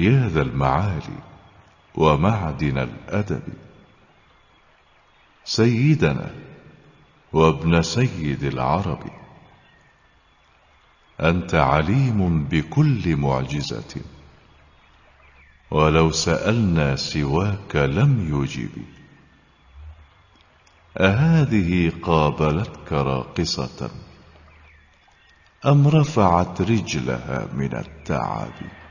يا ذا المعالي ومعدن الأدب سيدنا وابن سيد العرب أنت عليم بكل معجزة ولو سألنا سواك لم يجب أهذه قابلتك راقصة أم رفعت رجلها من التعب